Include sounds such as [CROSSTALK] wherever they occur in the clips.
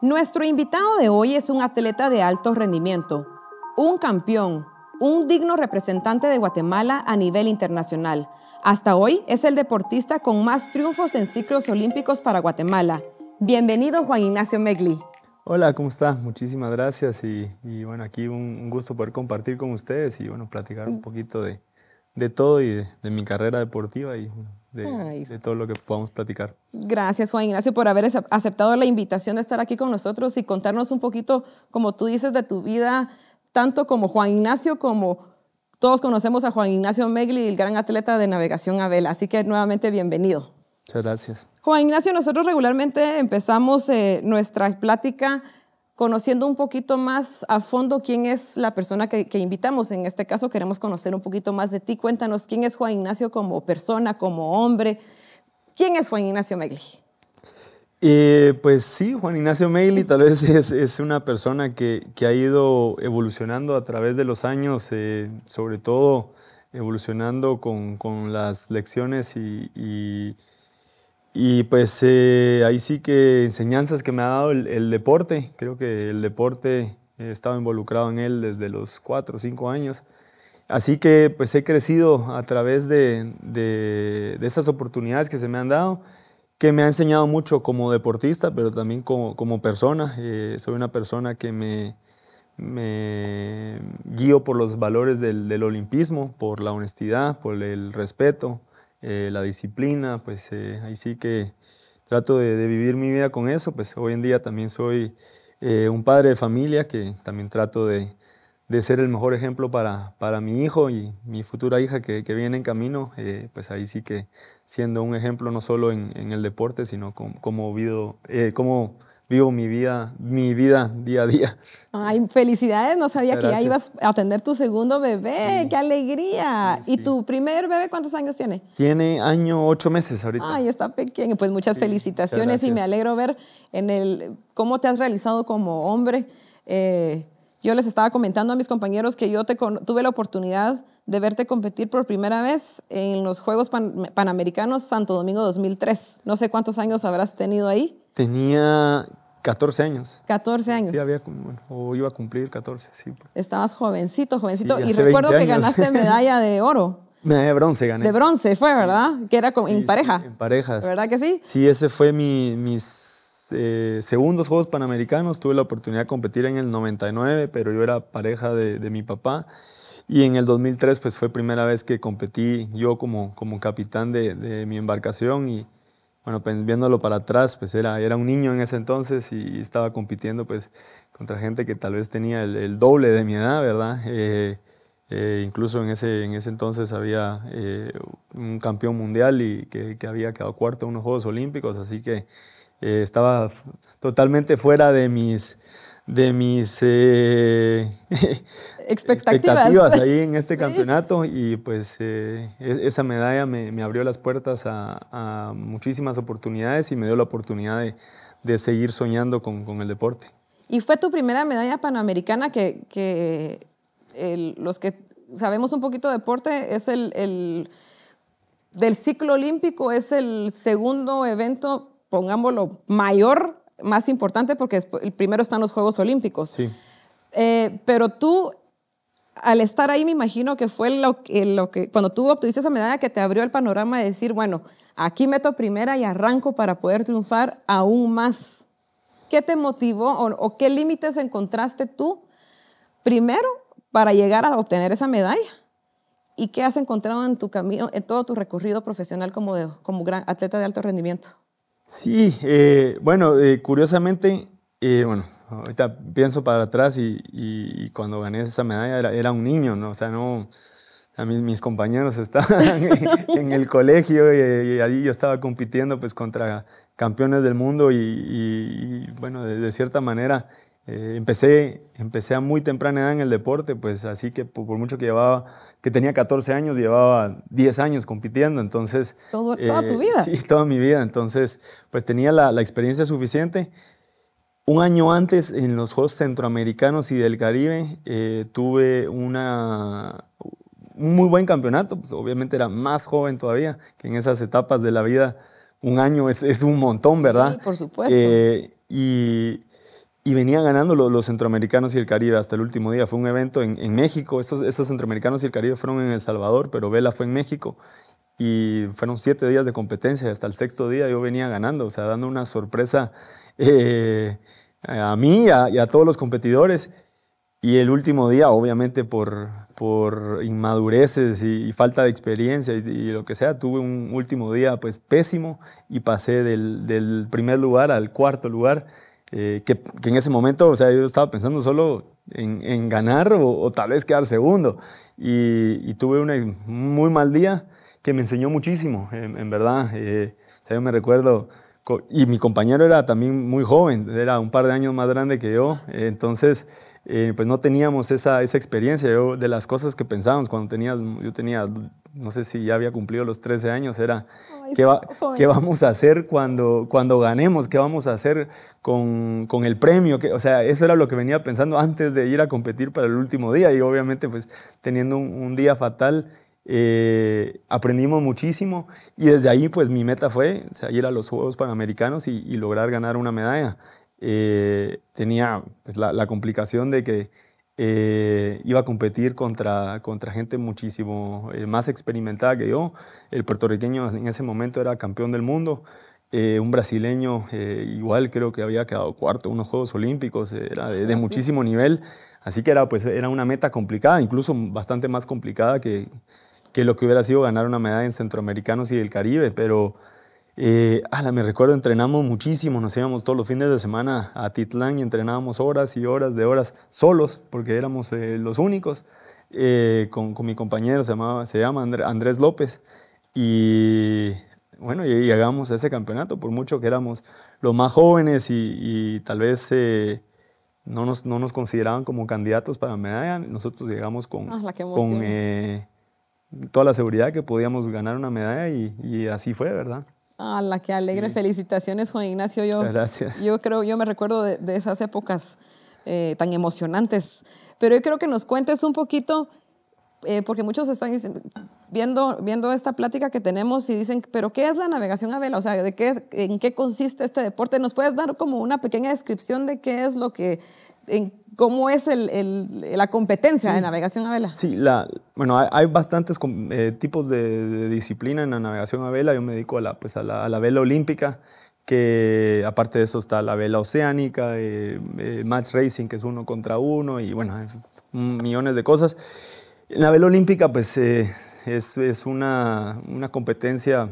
Nuestro invitado de hoy es un atleta de alto rendimiento, un campeón, un digno representante de Guatemala a nivel internacional. Hasta hoy es el deportista con más triunfos en ciclos olímpicos para Guatemala. Bienvenido Juan Ignacio Megli. Hola, ¿cómo estás? Muchísimas gracias y, bueno, aquí un, gusto poder compartir con ustedes y bueno, platicar un mm. poquito de, de todo y de, mi carrera deportiva y de, todo lo que podamos platicar. Gracias, Juan Ignacio, por haber aceptado la invitación de estar aquí con nosotros y contarnos un poquito, como tú dices, de tu vida, tanto como Juan Ignacio, como todos conocemos a Juan Ignacio Megli, el gran atleta de navegación a vela. Así que nuevamente bienvenido. Muchas gracias. Juan Ignacio, nosotros regularmente empezamos eh, nuestra plática conociendo un poquito más a fondo quién es la persona que, invitamos. En este caso queremos conocer un poquito más de ti. Cuéntanos quién es Juan Ignacio como persona, como hombre. ¿Quién es Juan Ignacio Megli? Eh, pues sí, Juan Ignacio Megli tal vez es, una persona que, ha ido evolucionando a través de los años, eh, sobre todo evolucionando con, las lecciones y y pues eh, ahí sí que enseñanzas que me ha dado el, deporte, creo que el deporte he estado involucrado en él desde los cuatro o cinco años. Así que pues he crecido a través de, de, esas oportunidades que se me han dado, que me ha enseñado mucho como deportista, pero también como, como persona. Eh, soy una persona que me, me guío por los valores del, del olimpismo, por la honestidad, por el respeto, eh, la disciplina, pues eh, ahí sí que trato de, vivir mi vida con eso, pues hoy en día también soy eh, un padre de familia que también trato de, ser el mejor ejemplo para, para, mi hijo y mi futura hija que, viene en camino, pues ahí sí que siendo un ejemplo no solo en, el deporte, sino como, como, como vivo mi vida, mi vida día a día. Ay, felicidades, no sabía que ya ibas a tener tu segundo bebé, qué alegría. ¿Y tu primer bebé cuántos años tiene? Tiene año ocho meses ahorita. Ay, está pequeño. Pues muchas felicitaciones y me alegro ver en el cómo te has realizado como hombre. Eh, yo les estaba comentando a mis compañeros que yo te, tuve la oportunidad de verte competir por primera vez en los Juegos Panamericanos Santo Domingo 2003. No sé cuántos años habrás tenido ahí. Tenía 14 años. 14 años. Sí, había, o iba a cumplir 14, sí. Pues. Estabas jovencito, jovencito. y recuerdo que ganaste medalla de oro. [LAUGHS] medalla de bronce gané. De bronce fue, ¿verdad? Que era en pareja. en parejas. ¿Verdad que sí? Sí, ese fue mi, mis eh, segundos Juegos Panamericanos. Tuve la oportunidad de competir en el 99, pero yo era pareja de, mi papá. Y en el 2003, pues fue primera vez que competí yo como, como capitán de, de mi embarcación y bueno, pues, viéndolo para atrás, pues era, era un niño en ese entonces y estaba compitiendo pues contra gente que tal vez tenía el, doble de mi edad, ¿verdad? Eh, eh, incluso en ese, en ese entonces había eh, un campeón mundial y que, que, había quedado cuarto en unos Juegos Olímpicos, así que estaba totalmente fuera de mis, de mis eh, [LAUGHS] expectativas. ahí en este [LAUGHS] campeonato y pues eh, esa medalla me, abrió las puertas a, muchísimas oportunidades y me dio la oportunidad de, seguir soñando con, el deporte. ¿Y fue tu primera medalla panamericana que, los que sabemos un poquito de deporte es el del ciclo olímpico, es el segundo evento, pongámoslo, mayor más importante porque el primero están los Juegos Olímpicos. Sí. Eh, pero tú, al estar ahí, me imagino que fue eh, lo, que, cuando tú obtuviste esa medalla que te abrió el panorama de decir, bueno, aquí meto primera y arranco para poder triunfar aún más. ¿Qué te motivó o, qué límites encontraste tú primero para llegar a obtener esa medalla? ¿Y qué has encontrado en tu camino, en todo tu recorrido profesional como, como gran atleta de alto rendimiento? Sí, eh, bueno, eh, curiosamente, eh, bueno, ahorita pienso para atrás y, cuando gané esa medalla era, un niño, ¿no? O sea, no, a mis compañeros estaban [LAUGHS] en el colegio y, ahí allí yo estaba compitiendo pues contra campeones del mundo y, bueno, de cierta manera eh, empecé, empecé a muy temprana edad en el deporte, pues así que por, mucho que llevaba, que tenía 14 años, llevaba 10 años compitiendo, entonces... ¿Toda tu eh, vida? Sí, toda mi vida, entonces pues tenía la, experiencia suficiente. Un año antes, en los Juegos Centroamericanos y del Caribe, eh, tuve una, un muy buen campeonato, pues obviamente era más joven todavía, que en esas etapas de la vida, un año es, es un montón, ¿verdad? Sí, por supuesto. y y venían ganando los, centroamericanos y el Caribe hasta el último día. Fue un evento en, México, estos, estos, centroamericanos y el Caribe fueron en El Salvador, pero Vela fue en México y fueron siete días de competencia, hasta el sexto día yo venía ganando, o sea, dando una sorpresa eh, a mí y a todos los competidores. Y el último día, obviamente por, por inmadureces y, falta de experiencia y, lo que sea, tuve un último día pues pésimo y pasé del, del primer lugar al cuarto lugar eh, que, en ese momento, o sea, yo estaba pensando solo en, ganar o, tal vez quedar segundo. Y, tuve un muy mal día que me enseñó muchísimo, en, verdad. Eh, yo me recuerdo y mi compañero era también muy joven, era un par de años más grande que yo, entonces eh, pues no teníamos esa, esa experiencia. de las cosas que pensábamos cuando tenía, yo tenía, no sé si ya había cumplido los 13 años, era ¿qué, ¿qué, vamos a hacer cuando, cuando ganemos, qué vamos a hacer con, con el premio. o sea, eso era lo que venía pensando antes de ir a competir para el último día y obviamente pues teniendo un día fatal eh, aprendimos muchísimo y desde ahí pues mi meta fue ir a los Juegos Panamericanos y, lograr ganar una medalla. Eh, tenía pues, la, complicación de que eh, iba a competir contra, contra gente muchísimo más experimentada que yo. El puertorriqueño en ese momento era campeón del mundo. un brasileño, igual creo que había quedado cuarto en unos Juegos Olímpicos, era de, de muchísimo nivel, así que era, pues, era una meta complicada, incluso bastante más complicada que, que lo que hubiera sido ganar una medalla en Centroamericanos y el Caribe, pero eh, ala, me recuerdo, entrenamos muchísimo, nos íbamos todos los fines de semana a Titlán y entrenábamos horas y horas de horas solos, porque éramos eh, los únicos, eh, con, mi compañero, se, llama se llama Andrés López, y bueno, y llegamos a ese campeonato, por mucho que éramos los más jóvenes y, tal vez eh, no nos, no, nos, consideraban como candidatos para medalla, nosotros llegamos con... Ah, con toda la seguridad que podíamos ganar una medalla y, así fue, ¿verdad? a la que alegre. Felicitaciones, Juan Ignacio. Yo, Gracias. Yo creo, yo me recuerdo de, esas épocas eh, tan emocionantes. Pero yo creo que nos cuentes un poquito, eh, porque muchos están viendo, viendo esta plática que tenemos y dicen, pero ¿qué es la navegación a vela? O sea, ¿de qué, ¿en qué consiste este deporte? ¿Nos puedes dar como una pequeña descripción de qué es lo que cómo es la competencia de navegación a vela. Sí, la, bueno, hay, bastantes eh, tipos de, disciplina en la navegación a vela. Yo me dedico a la, pues a la, vela olímpica, que aparte de eso está la vela oceánica, eh, el match racing, que es uno contra uno, y bueno, millones de cosas. La vela olímpica, pues... Eh, es, una, competencia,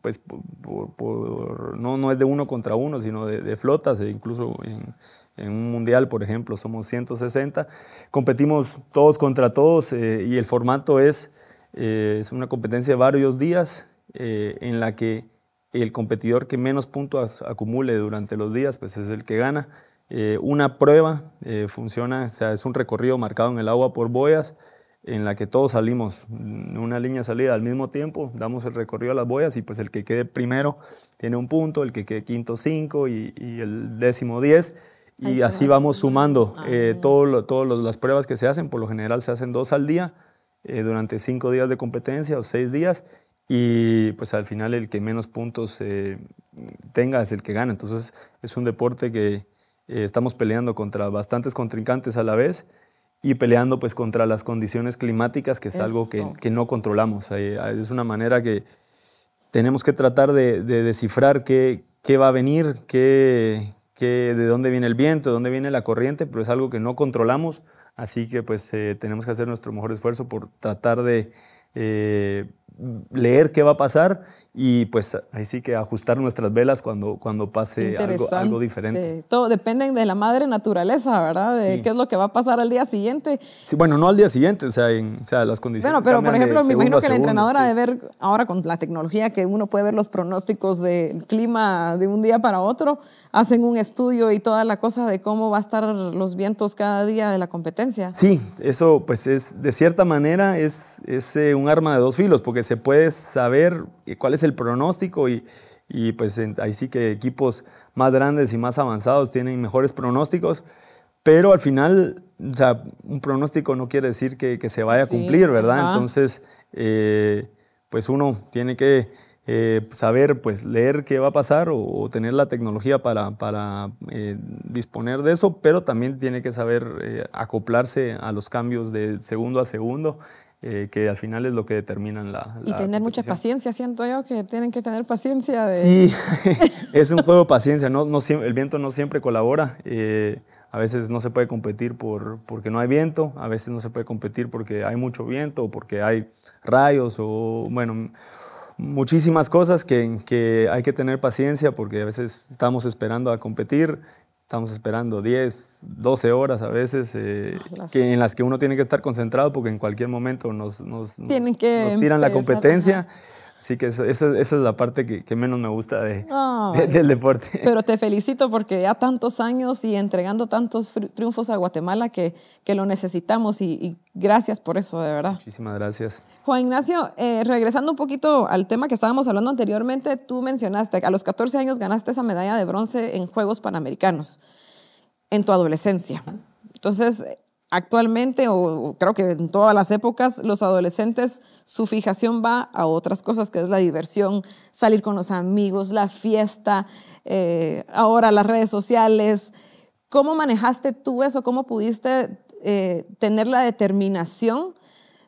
pues no, no es de uno contra uno, sino de, de flotas, e incluso en, en un mundial, por ejemplo, somos 160, competimos todos contra todos eh, y el formato es, eh, es una competencia de varios días eh, en la que el competidor que menos puntos acumule durante los días pues es el que gana. una prueba funciona, o sea, es un recorrido marcado en el agua por boyas en la que todos salimos en una línea de salida al mismo tiempo, damos el recorrido a las boyas y pues el que quede primero tiene un punto, el que quede quinto cinco y, y el décimo diez y así vamos sumando ah, eh, todas las pruebas que se hacen. Por lo general se hacen dos al día eh, durante cinco días de competencia o seis días. Y pues al final el que menos puntos eh, tenga es el que gana. Entonces es un deporte que eh, estamos peleando contra bastantes contrincantes a la vez y peleando pues contra las condiciones climáticas, que es algo que, no controlamos. Es una manera que tenemos que tratar de, de descifrar qué, qué va a venir, qué, de dónde viene el viento, de dónde viene la corriente, pero es algo que no controlamos, así que pues eh, tenemos que hacer nuestro mejor esfuerzo por tratar de eh, leer qué va a pasar y pues ahí sí que ajustar nuestras velas cuando, cuando pase algo, algo, diferente. Todo depende de la madre naturaleza, ¿verdad? De qué es lo que va a pasar al día siguiente. bueno, no al día siguiente, o sea, las condiciones. Bueno, pero por ejemplo, me imagino que la entrenadora de ver ahora con la tecnología que uno puede ver los pronósticos del clima de un día para otro, hacen un estudio y toda la cosa de cómo va a estar los vientos cada día de la competencia. Sí, eso pues es de cierta manera es, es eh, un arma de dos filos, porque se puede saber eh, cuál es el pronóstico y, y pues ahí sí que equipos más grandes y más avanzados tienen mejores pronósticos, pero al final, o un pronóstico no quiere decir que, se vaya a cumplir, ¿verdad? Entonces, eh, pues uno tiene que eh, saber, pues leer qué va a pasar o, tener la tecnología para, disponer de eso, pero también tiene que saber acoplarse a los cambios de segundo a segundo eh, que al final es lo que determinan la... y tener mucha paciencia, siento yo, que tienen que tener paciencia. De... Sí, [LAUGHS] [LAUGHS] es un juego de paciencia, no, el viento no siempre colabora. Eh, a veces no se puede competir por, porque no hay viento, a veces no se puede competir porque hay mucho viento o porque hay rayos o, bueno, muchísimas cosas que, que hay que tener paciencia porque a veces estamos esperando a competir estamos esperando 10, 12 horas a veces, eh, ah, que en las que uno tiene que estar concentrado porque en cualquier momento nos, nos, tiran la competencia. Así que esa, es la parte que, menos me gusta del deporte. [LAUGHS] Pero te felicito porque ya tantos años y entregando tantos triunfos a Guatemala que, que lo necesitamos y, gracias por eso, de verdad. Muchísimas gracias. Juan Ignacio, eh, regresando un poquito al tema que estábamos hablando anteriormente, tú mencionaste que a los 14 años ganaste esa medalla de bronce en Juegos Panamericanos en tu adolescencia. Entonces, actualmente, o creo que en todas las épocas, los adolescentes, su fijación va a otras cosas, que es la diversión, salir con los amigos, la fiesta, eh, ahora las redes sociales. ¿Cómo manejaste tú eso? ¿Cómo pudiste eh, tener la determinación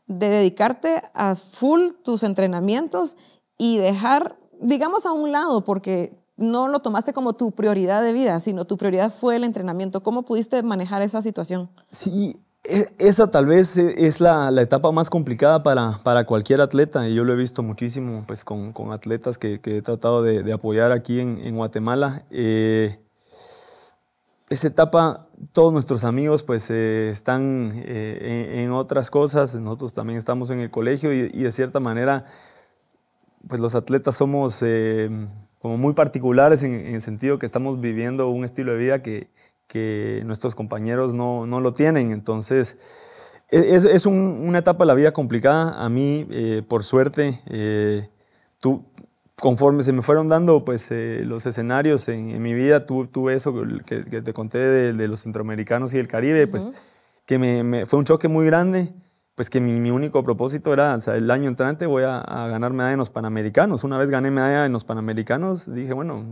de dedicarte a full tus entrenamientos y dejar, digamos, a un lado, porque no lo tomaste como tu prioridad de vida, sino tu prioridad fue el entrenamiento. ¿Cómo pudiste manejar esa situación? Sí, e, esa tal vez e, es la, etapa más complicada para, cualquier atleta. Y yo lo he visto muchísimo pues, con, atletas que, he tratado de, apoyar aquí en, Guatemala. Eh, esa etapa, todos nuestros amigos pues eh, están eh, en, otras cosas, nosotros también estamos en el colegio y, y de cierta manera, pues los atletas somos como muy particulares en, el sentido que estamos viviendo un estilo de vida que, que nuestros compañeros no, no, lo tienen. Entonces, e, es, es una etapa de la vida complicada. A mí, eh, por suerte, eh, tú, conforme se me fueron dando pues, eh, los escenarios en, mi vida, tuve eso que, te conté de, los centroamericanos y el Caribe, pues que me, me, fue un choque muy grande pues que mi, único propósito era, o sea, el año entrante voy a, a, ganar medalla en los Panamericanos. Una vez gané medalla en los Panamericanos, dije, bueno,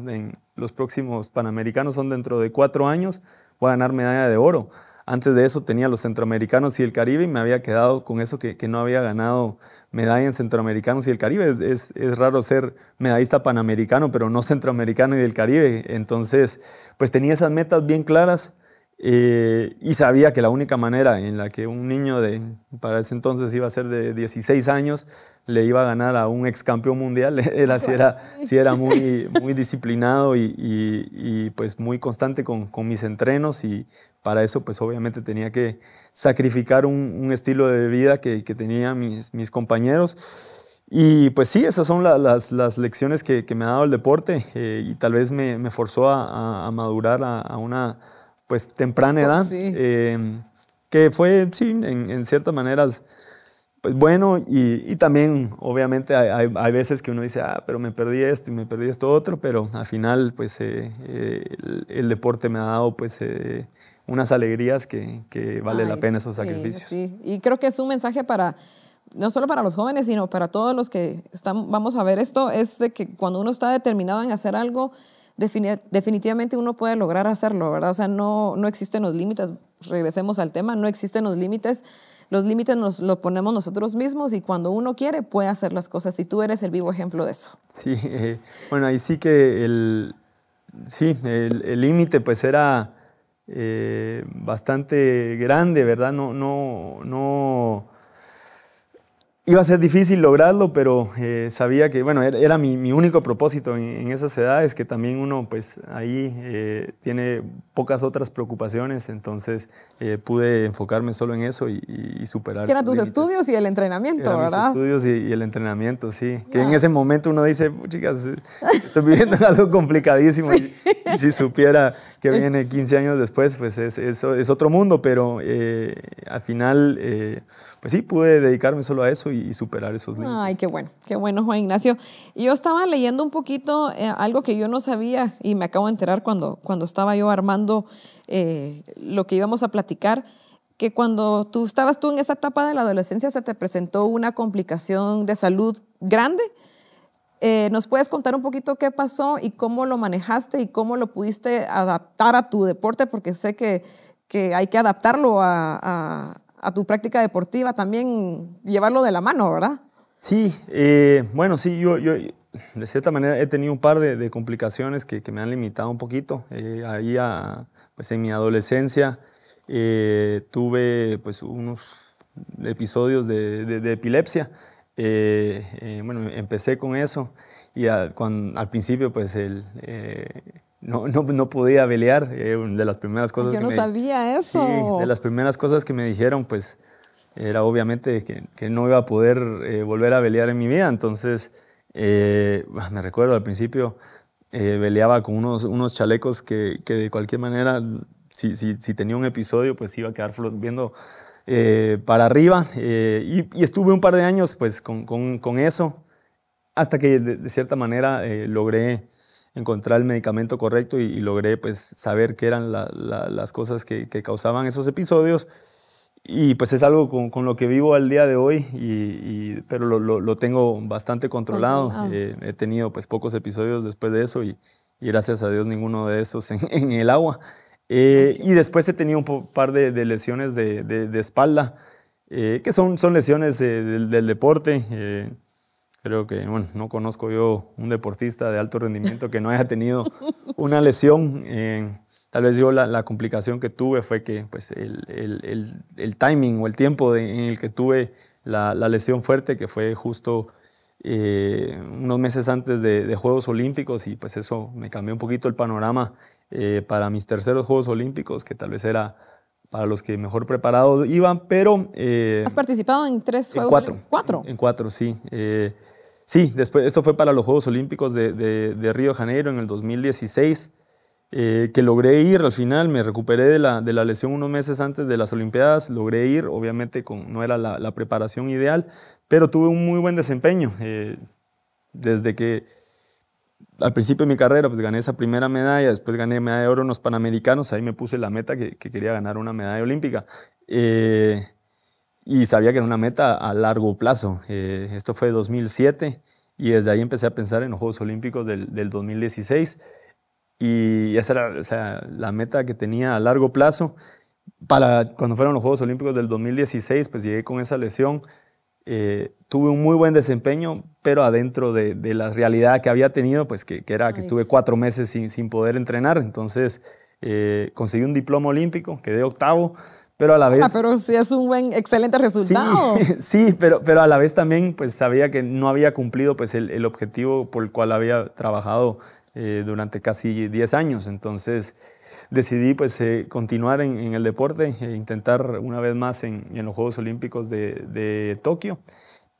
los próximos Panamericanos son dentro de cuatro años, voy a ganar medalla de oro. Antes de eso tenía los Centroamericanos y el Caribe y me había quedado con eso que, no había ganado medalla en Centroamericanos y el Caribe. es, raro ser medallista panamericano, pero no centroamericano y del Caribe. Entonces, pues tenía esas metas bien claras eh, y sabía que la única manera en la que un niño de, para ese entonces iba a ser de 16 años, le iba a ganar a un ex campeón mundial, [LAUGHS] era si era, si [LAUGHS] era muy, muy disciplinado y, y, pues muy constante con, con, mis entrenos y para eso pues obviamente tenía que sacrificar un, estilo de vida que, que tenían mis, mis compañeros. Y pues sí, esas son las, las, lecciones que, que, me ha dado el deporte eh, y tal vez me, me forzó a, a, a madurar a, a una pues temprana oh, edad, em, que fue, sí, en, ciertas maneras, pues bueno, y, también obviamente hay, veces que uno dice, ah, pero me perdí esto y me perdí esto otro, pero al final, pues eh, eh, el, deporte me ha dado, pues... Eh, unas alegrías que, que vale la pena esos sacrificios. Sí, y creo que es un mensaje para, no solo para los jóvenes, sino para todos los que están, vamos a ver esto, es de que cuando uno está determinado en hacer algo, definitivamente uno puede lograr hacerlo, ¿verdad? O sea, no, no existen los límites, regresemos al tema, no existen los límites. Los límites nos los ponemos nosotros mismos y cuando uno quiere puede hacer las cosas y tú eres el vivo ejemplo de eso. Sí, eh, bueno, ahí sí que el sí, el límite pues era eh, bastante grande, ¿verdad? No, no, no, Iba a ser difícil lograrlo, pero eh, sabía que, bueno, era, mi, único propósito en, esas edades, que también uno, pues ahí eh, tiene pocas otras preocupaciones, entonces eh, pude enfocarme solo en eso y, superar. eran tus estudios y el entrenamiento, ¿verdad? estudios y, el entrenamiento, sí. Que en ese momento uno dice, chicas, [LAUGHS] estoy viviendo algo complicadísimo. Y, si supiera que [LAUGHS] viene 15 años después, pues es, es otro mundo, pero al final, pues sí, pude dedicarme solo a eso y, superar esos límites. Ay, qué bueno, qué bueno, Juan Ignacio. Yo estaba leyendo un poquito eh, algo que yo no sabía y me acabo de enterar cuando, cuando estaba yo armando eh, lo que íbamos a platicar que cuando tú estabas tú en esa etapa de la adolescencia se te presentó una complicación de salud grande. Eh, ¿Nos puedes contar un poquito qué pasó y cómo lo manejaste y cómo lo pudiste adaptar a tu deporte? Porque sé que, que hay que adaptarlo a, a tu práctica deportiva también llevarlo de la mano, ¿verdad? Sí, eh, bueno, sí, yo, yo, de cierta manera he tenido un par de, complicaciones que, que, me han limitado un poquito. Eh, ahí pues en mi adolescencia eh, tuve pues unos episodios de, epilepsia. bueno, empecé con eso y al principio pues el no, no, no podía pelear, eh, de las primeras pues cosas que no me, de las primeras cosas que me dijeron, pues era obviamente que, que no iba a poder eh, volver a pelear en mi vida. Entonces, eh, ah, me recuerdo al principio, veleaba con unos, unos chalecos que, que de cualquier manera, si, si, si, tenía un episodio, pues iba a quedar viendo para arriba. Y, estuve un par de años pues con, con, con eso, hasta que de, de cierta manera logré encontrar el medicamento correcto y, logré pues saber qué eran las cosas que, causaban esos episodios. Y pues es algo con, lo que vivo al día de hoy, y, pero lo, tengo bastante controlado. Ah. Eh, he tenido pues pocos episodios después de eso y, gracias a Dios ninguno de esos en, el agua. Eh, y después he tenido un par de, lesiones de, espalda, eh, que son, son lesiones del, del deporte. Creo que, bueno, no conozco yo un deportista de alto rendimiento que no haya tenido una lesión. Eh, tal vez yo la, complicación que tuve fue que pues, el, el, el, timing o el tiempo en el que tuve la, la, lesión fuerte, que fue justo eh, unos meses antes de, Juegos Olímpicos, y pues eso me cambió un poquito el panorama eh, para mis terceros Juegos Olímpicos, que tal vez era para los que mejor preparados iban, pero... ¿Has participado en tres Juegos? En cuatro. ¿Cuatro? En, cuatro, sí. Eh, Sí, después, esto fue para los Juegos Olímpicos de, Río de Janeiro en el 2016, eh, que logré ir al final, me recuperé de la, lesión unos meses antes de las Olimpiadas, logré ir, obviamente con, no era la, preparación ideal, pero tuve un muy buen desempeño. Eh, desde que al principio de mi carrera pues gané esa primera medalla, después gané medalla de oro en los Panamericanos, ahí me puse la meta que, quería ganar una medalla olímpica. Eh, y sabía que era una meta a largo plazo. Eh, esto fue 2007 y desde ahí empecé a pensar en los Juegos Olímpicos del, 2016 y esa era la meta que tenía a largo plazo. Para cuando fueron los Juegos Olímpicos del 2016, pues llegué con esa lesión. Eh, tuve un muy buen desempeño, pero adentro de, la realidad que había tenido, pues que, era que estuve cuatro meses sin, poder entrenar. Entonces eh, conseguí un diploma olímpico, quedé octavo, pero a la ah, vez... pero sí es un buen, excelente resultado. [LAUGHS] Sí, pero, pero a la vez también pues sabía que no había cumplido pues el, objetivo por el cual había trabajado eh, durante casi 10 años. Entonces decidí pues eh, continuar en, en, el deporte e intentar una vez más en, los Juegos Olímpicos de, Tokio.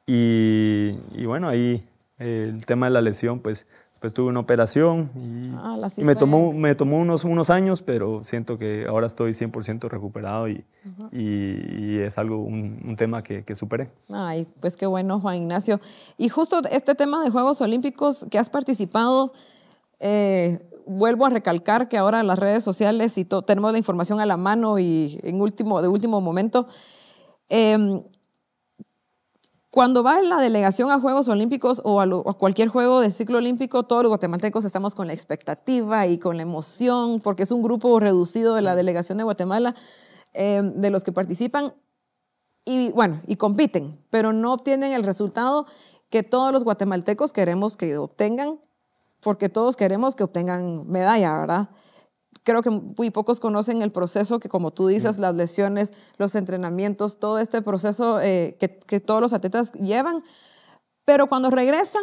Y, bueno, ahí el tema de la lesión pues Después tuve una operación y ah, me, tomó, me tomó unos, unos años, pero siento que ahora estoy 100% recuperado y, es algo, un, tema que, superé. Ay, pues qué bueno, Juan Ignacio. Y justo este tema de Juegos Olímpicos que has participado, eh, vuelvo a recalcar que ahora las redes sociales y tenemos la información a la mano y en último, de último momento. Em, cuando va la delegación a Juegos Olímpicos o a, cualquier juego de ciclo olímpico, todos los guatemaltecos estamos con la expectativa y con la emoción, porque es un grupo reducido de la delegación de Guatemala, eh, de los que participan y bueno, y compiten, pero no obtienen el resultado que todos los guatemaltecos queremos que obtengan, porque todos queremos que obtengan medalla, ¿verdad? creo que muy pocos conocen el proceso que, como tú dices, las lesiones, los entrenamientos, todo este proceso eh, que, que todos los atletas llevan. Pero cuando regresan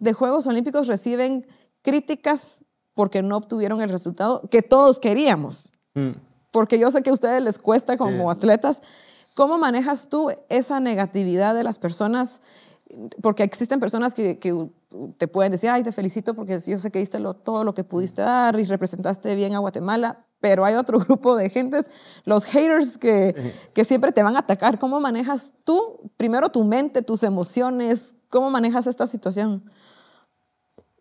de Juegos Olímpicos reciben críticas porque no obtuvieron el resultado que todos queríamos. Mm. Porque yo sé que a ustedes les cuesta como atletas. ¿Cómo manejas tú esa negatividad de las personas porque existen personas que, te pueden decir, ay, te felicito porque yo sé que diste lo, todo lo que pudiste mm. dar y representaste bien a Guatemala, pero hay otro [LAUGHS] grupo de gentes, los haters que, eh. que siempre te van a atacar. ¿Cómo manejas tú, primero tu mente, tus emociones? ¿Cómo manejas esta situación?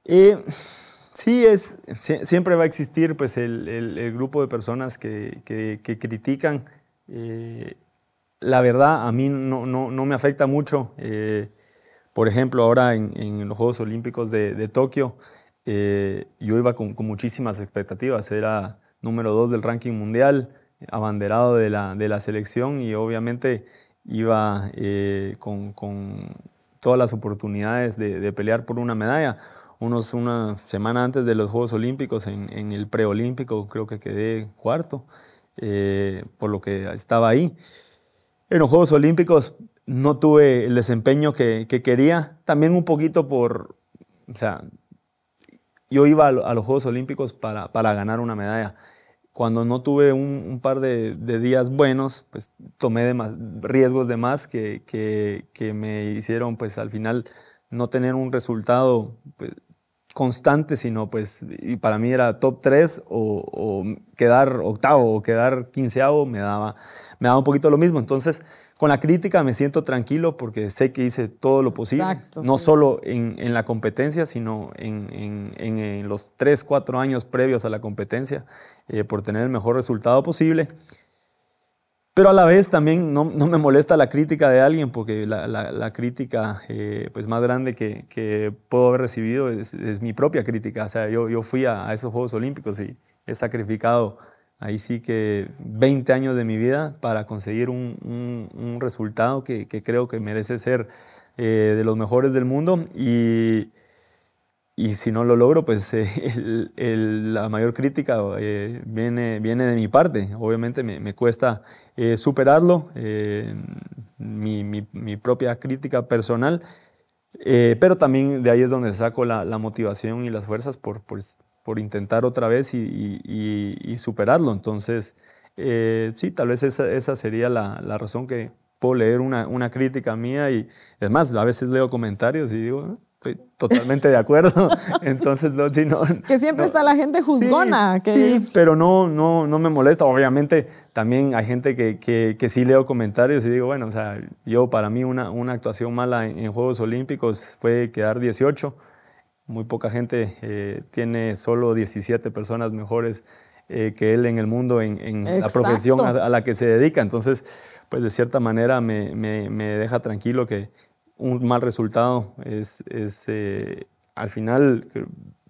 Eh, sí, es, siempre va a existir pues, el, grupo de personas que, que, critican. Eh, la verdad, a mí no, no, no me afecta mucho. Por ejemplo, ahora en, los Juegos Olímpicos de, Tokio, eh, yo iba con, muchísimas expectativas. Era número dos del ranking mundial, abanderado de la, de la selección y obviamente iba eh, con, todas las oportunidades de, pelear por una medalla. Unos una semana antes de los Juegos Olímpicos, en, el preolímpico, creo que quedé cuarto, eh, por lo que estaba ahí. En los Juegos Olímpicos no tuve el desempeño que, quería. También un poquito por, o sea, yo iba a, los Juegos Olímpicos para, para, ganar una medalla. Cuando no tuve un, par de, días buenos, pues tomé de más, riesgos de más que, que, que, me hicieron, pues al final, no tener un resultado pues, constante, sino pues y para mí era top 3 o, quedar octavo o quedar quinceavo me daba, me daba un poquito lo mismo. Entonces, con la crítica me siento tranquilo porque sé que hice todo lo posible, no solo en, la competencia, sino en, los 3, 4 años previos a la competencia, eh, por tener el mejor resultado posible. Pero a la vez también no, me molesta la crítica de alguien, porque la, crítica eh, pues más grande que, puedo haber recibido es, mi propia crítica. O sea, yo, yo fui a, esos Juegos Olímpicos y he sacrificado ahí sí que 20 años de mi vida para conseguir un, resultado que, creo que merece ser eh, de los mejores del mundo. Y, y si no lo logro, pues eh, [LAUGHS] la mayor crítica eh, viene, viene de mi parte. Obviamente me, cuesta eh, superarlo, mi, propia crítica personal, pero también de ahí es donde saco la, motivación y las fuerzas por, por, intentar otra vez y, superarlo. Entonces, sí, tal vez esa, sería la, razón que puedo leer una, una crítica mía y es más, a veces leo comentarios y digo... Ah, totalmente de acuerdo. [LAUGHS] Entonces, sí, no, que siempre está la gente juzgona. Sí, pero no, no, no me molesta. Obviamente, también hay gente que, sí leo comentarios y digo, bueno, o sea, yo para mí una, actuación mala en, Juegos Olímpicos fue quedar 18. Muy poca gente eh, tiene solo 17 personas mejores eh, que él en el mundo, en, la profesión a, la que se dedica. Entonces, pues de cierta manera me, me deja tranquilo que, un mal resultado. Es, eh, al final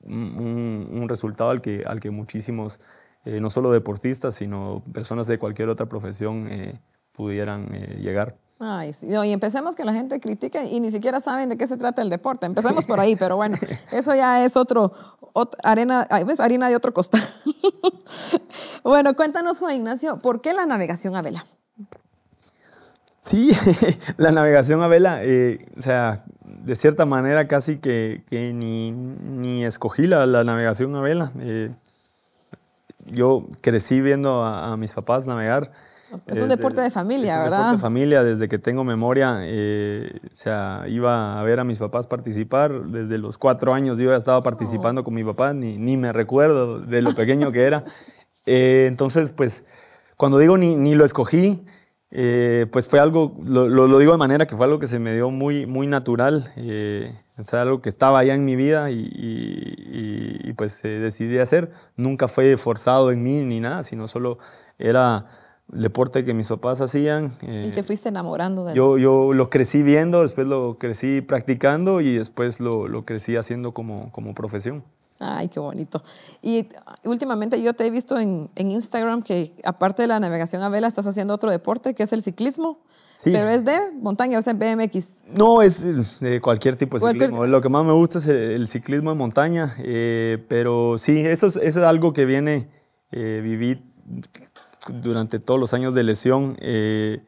un, resultado al que, al que muchísimos, eh, no solo deportistas, sino personas de cualquier otra profesión eh, pudieran llegar. y empecemos que la gente critique y ni siquiera saben de qué se trata el deporte. Empecemos por ahí, pero bueno, [LAUGHS] eso ya es otro, arena, harina de otro costado. [LAUGHS] bueno, cuéntanos, Juan Ignacio, ¿por qué la navegación a vela? Sí, [LAUGHS] la navegación a vela, eh, o sea, de cierta manera casi que, ni, ni, escogí la, navegación a vela. Eh, yo crecí viendo a, mis papás navegar. Es un eh, deporte de familia, es un deporte de familia, desde que tengo memoria. o sea, iba a ver a mis papás participar. Desde los cuatro años yo ya estaba oh. participando con mi papá, ni, me recuerdo de lo pequeño que era. [LAUGHS] entonces, pues, cuando digo ni lo escogí, eh, pues fue algo, lo, digo de manera que fue algo que se me dio muy, muy natural, eh, algo que estaba allá en mi vida y, pues decidí hacer. Nunca fue forzado en mí ni nada, sino solo era deporte que mis papás hacían. Eh, y te fuiste enamorando de él. Yo, yo lo crecí viendo, después lo crecí practicando y después lo, lo crecí haciendo como, como profesión. Ay, qué bonito. Y últimamente yo te he visto en, en, Instagram que aparte de la navegación a vela estás haciendo otro deporte que es el ciclismo. Pero es de montaña, o sea, BMX. No, es de cualquier tipo de ciclismo. Lo que más me gusta es el, ciclismo en montaña, eh, pero sí, eso es, algo que viene, eh, viví durante todos los años de lesión. Eh,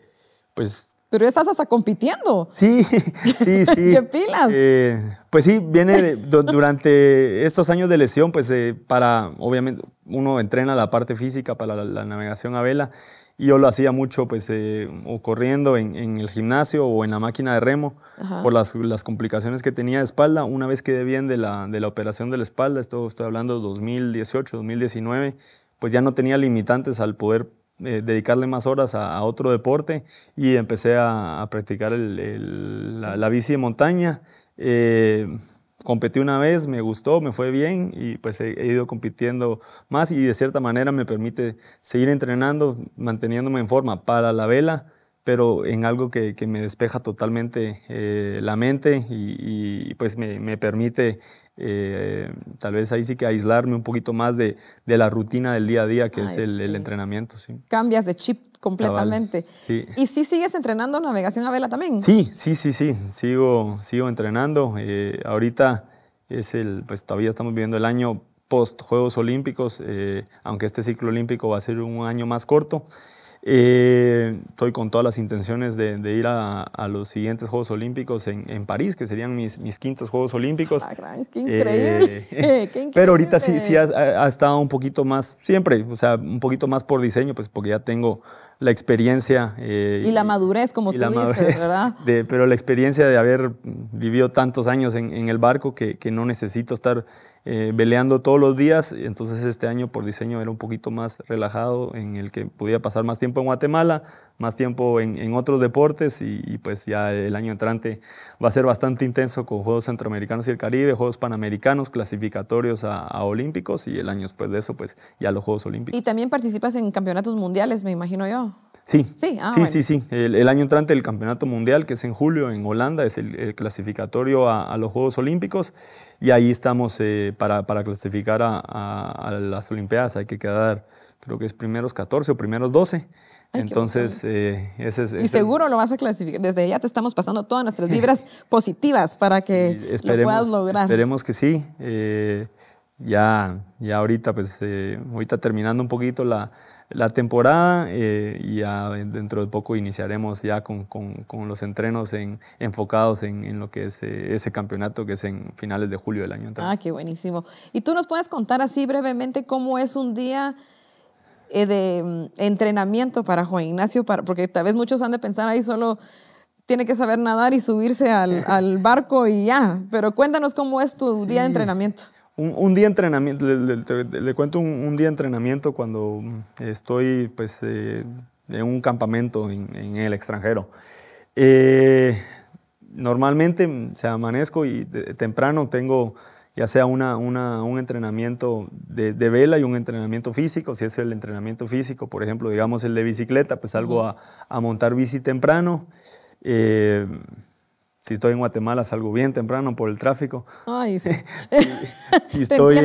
pues pero estás hasta compitiendo. Sí, [LAUGHS] sí, sí. ¿Qué pilas? Eh, pues sí, viene durante estos años de lesión, pues eh, para, obviamente, uno entrena la parte física para la, navegación a vela y yo lo hacía mucho, pues, eh, o corriendo en, el gimnasio o en la máquina de remo por las, las, complicaciones que tenía de espalda. Una vez quedé bien de la, de la operación de la espalda, esto estoy hablando 2018, 2019, pues ya no tenía limitantes al poder eh, dedicarle más horas a, otro deporte y empecé a, practicar la, bici de montaña. Eh, competí una vez, me gustó, me fue bien y pues he, ido compitiendo más y de cierta manera me permite seguir entrenando, manteniéndome en forma para la vela pero en algo que, que me despeja totalmente eh, la mente y, y pues me, me permite eh, tal vez ahí sí que aislarme un poquito más de, de la rutina del día a día que es el, entrenamiento. Sí. Cambias de chip completamente. sí. ¿Y si sigues entrenando navegación a vela también? Sí, sí, sí, sí, sigo, sigo entrenando. Eh, ahorita es el, pues todavía estamos viviendo el año post Juegos Olímpicos, aunque este ciclo olímpico va a ser un año más corto. Eh, estoy con todas las intenciones de, ir a, los siguientes Juegos Olímpicos en, París, que serían mis, mis quintos Juegos Olímpicos. Ah, qué, increíble. Eh, [LAUGHS] qué [LAUGHS] Pero ahorita sí, ha, estado un poquito más, siempre, o sea, un poquito más por diseño, pues porque ya tengo la experiencia. Eh, y la madurez, como tú dices, [LAUGHS] ¿verdad? pero la experiencia de haber vivido tantos años en, el barco que no necesito estar eh, todos los días. Entonces este año por diseño era un poquito más relajado en el que podía pasar más tiempo en Guatemala, más tiempo en, otros deportes y, pues ya el año entrante va a ser bastante intenso con Juegos Centroamericanos y el Caribe, Juegos Panamericanos, clasificatorios a, a Olímpicos y el año después de eso pues ya los Juegos Olímpicos. Y también participas en campeonatos mundiales, me imagino yo. Sí, sí, ah, sí, sí, El, año entrante el Campeonato Mundial, que es en julio en Holanda, es el, clasificatorio a, los Juegos Olímpicos y ahí estamos eh, para, para, clasificar a, las Olimpiadas. Hay que quedar, creo que es primeros 14 o primeros 12. Entonces, eh, ese es... y seguro lo vas a clasificar. Desde ya te estamos pasando todas nuestras [LAUGHS] vibras positivas para que lo puedas lograr. Esperemos que sí. Eh, ya, ya ahorita, pues eh, ahorita terminando un poquito la, temporada eh, y ya dentro de poco iniciaremos ya con, los entrenos enfocados en, lo que es eh, ese campeonato que es en finales de julio del año Ah, qué buenísimo. ¿Y tú nos puedes contar así brevemente cómo es un día de mm, entrenamiento para Juan Ignacio? porque tal vez muchos han de pensar ahí solo tiene que saber nadar y subirse [LAUGHS] al, barco y ya, pero cuéntanos cómo es tu día de entrenamiento. Un, un, día entrenamiento, le, cuento un, un, día entrenamiento cuando estoy pues, eh, en un campamento en, el extranjero. Eh, normalmente se amanezco y temprano tengo ya sea una, una, un entrenamiento de, vela y un entrenamiento físico, si es el entrenamiento físico, por ejemplo, digamos el de bicicleta, pues salgo a, a montar bici temprano. Eh, si estoy en Guatemala, salgo bien temprano por el tráfico. Ay, [LAUGHS] sí. [LAUGHS] si, estoy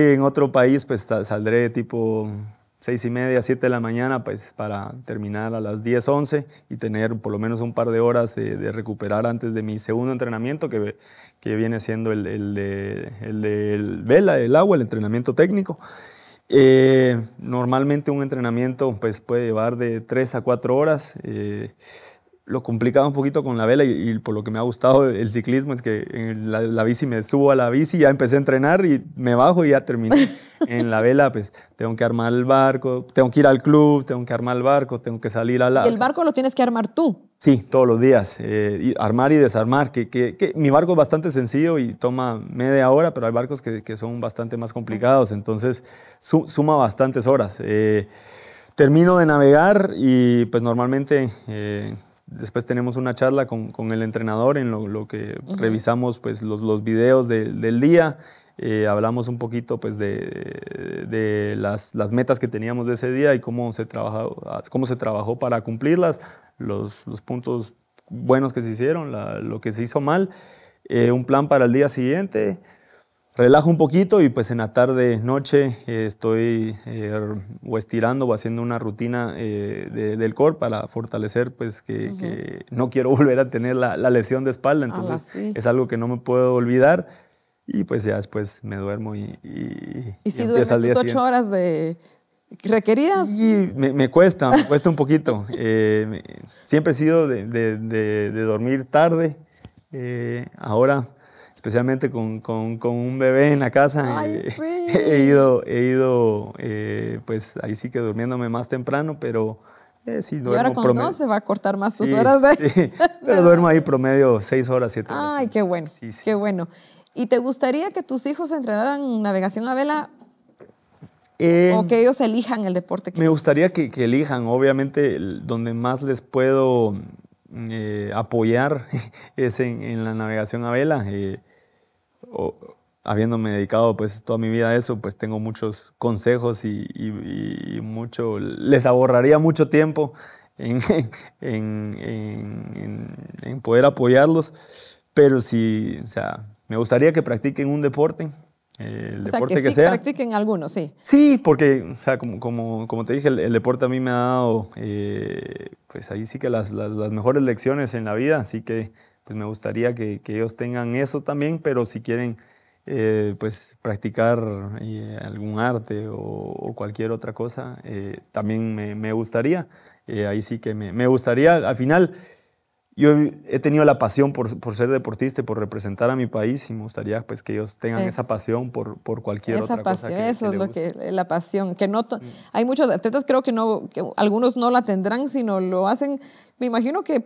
en, otro país, pues saldré tipo seis y media, siete de la mañana, pues para terminar a las 10, 11 y tener por lo menos un par de horas de, recuperar antes de mi segundo entrenamiento, que, que viene siendo el, el de, el de vela, el agua, el entrenamiento técnico. Eh, normalmente un entrenamiento pues, puede llevar de 3 a 4 horas. Eh, lo complicaba un poquito con la vela y, por lo que me ha gustado el ciclismo es que en la, bici me subo a la bici, ya empecé a entrenar y me bajo y ya terminé. [LAUGHS] en la vela, pues tengo que armar el barco, tengo que ir al club, tengo que armar el barco, tengo que salir a la... el barco lo tienes que armar tú? Sí, todos los días. Eh, armar y desarmar. Que, mi barco es bastante sencillo y toma media hora, pero hay barcos que, son bastante más complicados, entonces suma bastantes horas. Eh, termino de navegar y pues normalmente... Eh, Después tenemos una charla con, con el entrenador en lo, que revisamos pues, los, los videos del día, eh, hablamos un poquito pues, de, de las, las, metas que teníamos de ese día y cómo se, cómo se trabajó para cumplirlas, los, los puntos buenos que se hicieron, lo que se hizo mal, eh, un plan para el día siguiente relajo un poquito y pues en la tarde, noche, estoy eh, o estirando o haciendo una rutina eh, del core para fortalecer, pues que, no quiero [LAUGHS] volver a tener la, lesión de espalda, ah, entonces es algo que no me puedo olvidar y pues ya después me duermo y... ¿Y, si duermes ocho horas de, ¿Requeridas? Sí, me, cuesta, me cuesta un poquito. [LAUGHS] Eh, siempre he sido de, dormir tarde. ahora especialmente con, un bebé en la casa. [LAUGHS] he ido, he ido eh, pues ahí sí que durmiéndome más temprano, pero eh, sí duermo. Y ahora con se va a cortar más tus horas de... [LAUGHS] Sí. pero duermo ahí promedio seis horas, siete horas. Ay, qué bueno, qué bueno. ¿Y te gustaría que tus hijos entrenaran navegación a vela eh, o que ellos elijan el deporte que Me gustaría que, que, elijan, obviamente, donde más les puedo eh, apoyar [LAUGHS] es en, la navegación a vela. Eh, habiéndome dedicado pues toda mi vida a eso, pues tengo muchos consejos y, y, mucho, les ahorraría mucho tiempo [LAUGHS] en, en, en, en poder apoyarlos, pero si, o sea, me gustaría que practiquen un deporte, el deporte que, sea. practiquen algunos, sí. Sí, porque, o sea, como, como, como te dije, el, deporte a mí me ha dado, eh, pues ahí sí que las, las, mejores lecciones en la vida, así que pues me gustaría que, que ellos tengan eso también, pero si quieren, eh, pues practicar eh, algún arte o, o, cualquier otra cosa, también me, me gustaría. ahí sí que me, me gustaría, al final, yo he tenido la pasión por, ser deportista y por representar a mi país y me gustaría pues que ellos tengan esa pasión por, por cualquier otra cosa que, eso es lo que eh, la pasión que no mm. hay muchos atletas creo que no que algunos no la tendrán sino lo hacen me imagino que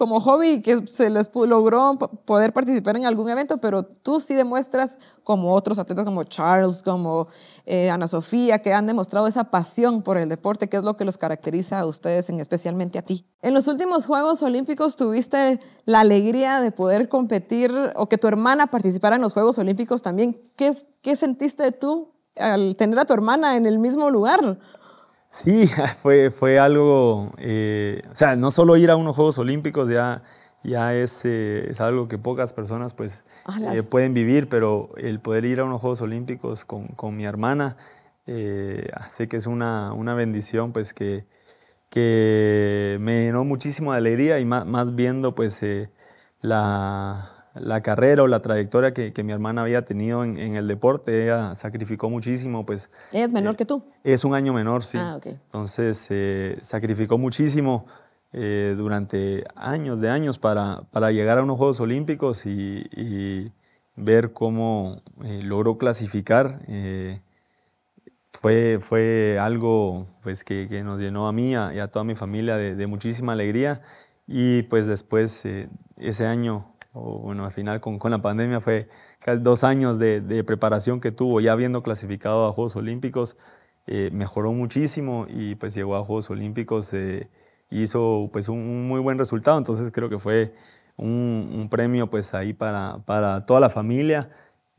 como hobby que se les logró poder participar en algún evento, pero tú sí demuestras como otros atletas como Charles, como eh, Ana Sofía, que han demostrado esa pasión por el deporte, que es lo que los caracteriza a ustedes, en, especialmente a ti. En los últimos Juegos Olímpicos tuviste la alegría de poder competir o que tu hermana participara en los Juegos Olímpicos también. ¿Qué, qué sentiste tú al tener a tu hermana en el mismo lugar? Sí, [LAUGHS] fue, fue algo, eh, o sea, no solo ir a unos Juegos Olímpicos ya, ya es, eh, es algo que pocas personas pues eh, pueden vivir, pero el poder ir a unos Juegos Olímpicos con, mi hermana, sé que es una, una bendición pues que, que me llenó muchísimo de alegría y más, más viendo pues la, la carrera o la trayectoria que, que mi hermana había tenido en, en, el deporte. Ella sacrificó muchísimo, pues... es menor eh, que tú? Es un año menor, sí. Ah, Entonces, eh, sacrificó muchísimo eh, durante años de años para, para, llegar a unos Juegos Olímpicos y, ver cómo logró clasificar. Fue, fue, algo pues, que, que, nos llenó a mí y a toda mi familia de, de muchísima alegría. Y pues después, ese año bueno, al final con, la pandemia fue dos años de, preparación que tuvo, ya habiendo clasificado a Juegos Olímpicos, eh, mejoró muchísimo y pues llegó a Juegos Olímpicos, eh, hizo pues un, muy buen resultado, entonces creo que fue un, premio pues ahí para toda la familia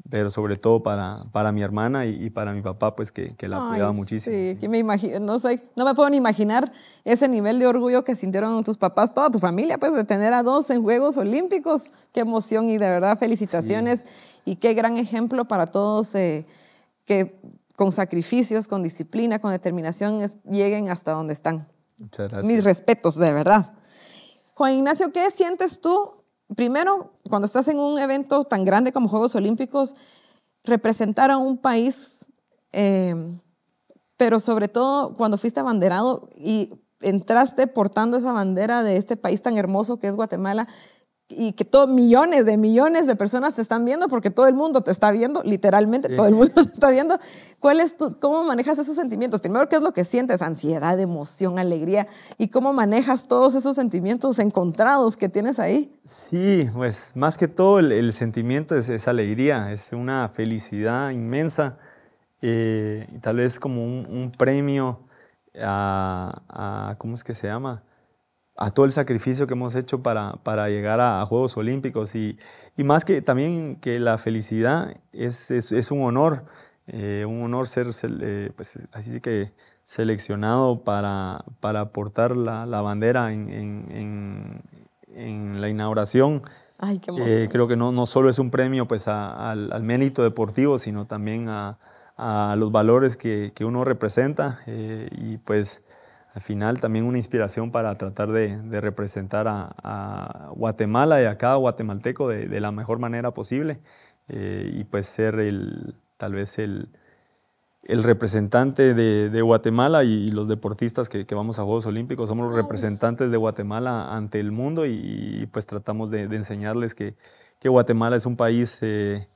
pero sobre todo para, para mi hermana y, para mi papá, pues que, la apoyaba muchísimo. Sí, no me puedo ni imaginar ese nivel de orgullo que sintieron tus papás, toda tu familia, pues de tener a dos en Juegos Olímpicos. Qué emoción y de verdad felicitaciones y qué gran ejemplo para todos eh, que con sacrificios, con disciplina, con determinación lleguen hasta donde están. Muchas gracias. Mis respetos, de verdad. Juan Ignacio, ¿qué sientes tú primero, cuando estás en un evento tan grande como Juegos Olímpicos, representar a un país, eh, pero sobre todo cuando fuiste abanderado y entraste portando esa bandera de este país tan hermoso que es Guatemala, y que millones de millones de personas te están viendo porque todo el mundo te está viendo, literalmente todo el mundo [LAUGHS] te está viendo. ¿Cuál es ¿Cómo manejas esos sentimientos? Primero, ¿qué es lo que sientes? Ansiedad, emoción, alegría. ¿Y cómo manejas todos esos sentimientos encontrados que tienes ahí? Sí, pues más que todo el, sentimiento es, es, alegría, es una felicidad inmensa eh, y tal vez como un, premio a, a, ¿cómo es que se llama? a todo el sacrificio que hemos hecho para, para llegar a, Juegos Olímpicos y, y, más que también que la felicidad es, es, un honor, eh, un honor ser, eh, pues, así que seleccionado para, para portar la, la bandera en, en, en, la inauguración. Eh, creo que no, no solo es un premio pues, al, al, mérito deportivo, sino también a, a los valores que, que uno representa y pues al final también una inspiración para tratar de, representar a, Guatemala y a cada guatemalteco de, la mejor manera posible eh, y pues ser el, tal vez el, representante de, Guatemala y, los deportistas que, vamos a Juegos Olímpicos, somos los representantes de Guatemala ante el mundo y, pues tratamos de, enseñarles que, Guatemala es un país... Eh,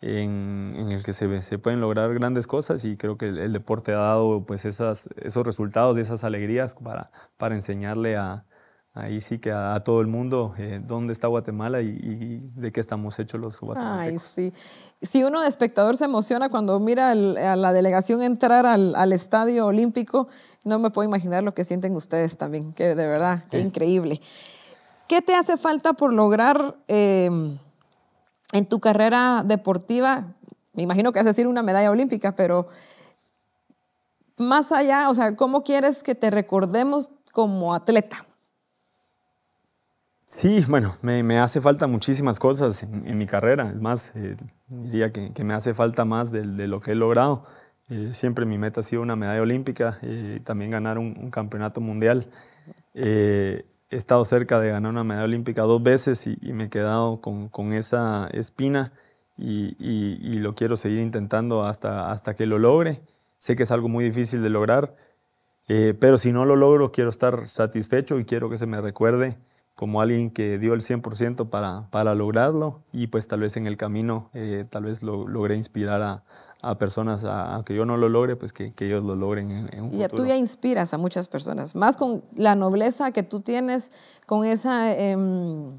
en, el que se, se, pueden lograr grandes cosas y creo que el, deporte ha dado pues esas, esos resultados, esas alegrías para, para enseñarle a, ahí sí que a, todo el mundo eh, dónde está Guatemala y, de qué estamos hechos los guatemaltecos. sí. Si uno de espectador se emociona cuando mira a la delegación entrar al, estadio olímpico, no me puedo imaginar lo que sienten ustedes también, que de verdad, qué increíble. ¿Qué te hace falta por lograr... Em, en tu carrera deportiva, me imagino que has sido una medalla olímpica, pero más allá, o sea, ¿cómo quieres que te recordemos como atleta? Sí, bueno, me, hace falta muchísimas cosas en, mi carrera. Es más, eh, diría que, me hace falta más de, lo que he logrado. Eh, siempre mi meta ha sido una medalla olímpica eh, y también ganar un, campeonato mundial he estado cerca de ganar una medalla olímpica dos veces y, me he quedado con, esa espina y, lo quiero seguir intentando hasta, hasta que lo logre. Sé que es algo muy difícil de lograr, eh, pero si no lo logro quiero estar satisfecho y quiero que se me recuerde como alguien que dio el 100% para, para lograrlo y pues tal vez en el camino eh, tal vez lo, logré inspirar a, a personas a, que yo no lo logre, pues que, ellos lo logren en, un y futuro. tú ya inspiras a muchas personas, más con la nobleza que tú tienes, con ese em,